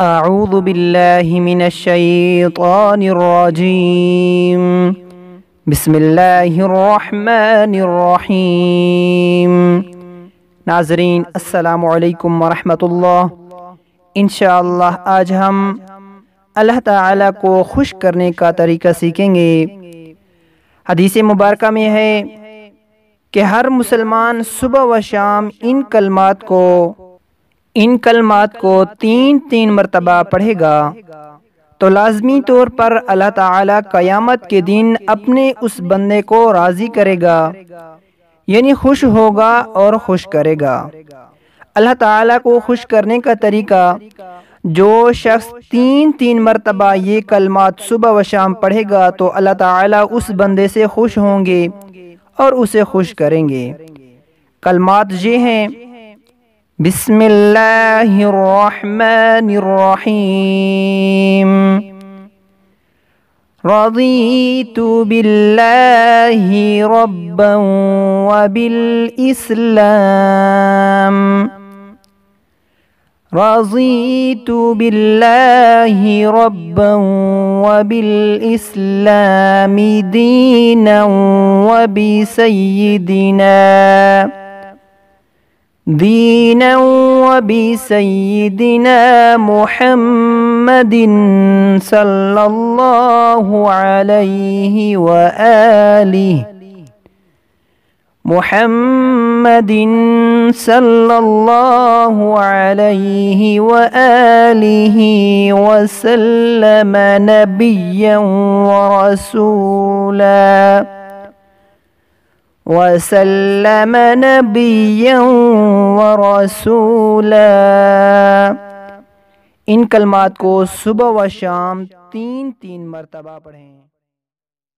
من بسم الرحمن ناظرین السلام علیکم ورحمۃ اللہ انشاءاللہ آج ہم اللہ تعالیٰ کو خوش کرنے کا طریقہ سیکھیں گے حدیث مبارکہ میں ہے کہ ہر مسلمان صبح و شام ان کلمات کو ان کلمات کو تین تین مرتبہ پڑھے گا تو لازمی طور پر اللہ تعالی قیامت کے دن اپنے اس بندے کو راضی کرے گا یعنی خوش ہوگا اور خوش کرے گا اللہ تعالیٰ کو خوش کرنے کا طریقہ جو شخص تین تین مرتبہ یہ کلمات صبح و شام پڑھے گا تو اللہ تعالیٰ اس بندے سے خوش ہوں گے اور اسے خوش کریں گے کلمات یہ ہیں بسم الله الرحمن الرحيم رضيت بالله ربا وبالإسلام رضيت بالله ربا وبالإسلام دينا وبسيدنا دينا وبسيدنا محمد صلى الله عليه وآله محمد صلى الله عليه وآله وسلم نبيا ورسولا وسلم نبيا ورسولا ان کلمات کو صبح و شام تین تین مرتبہ پڑھیں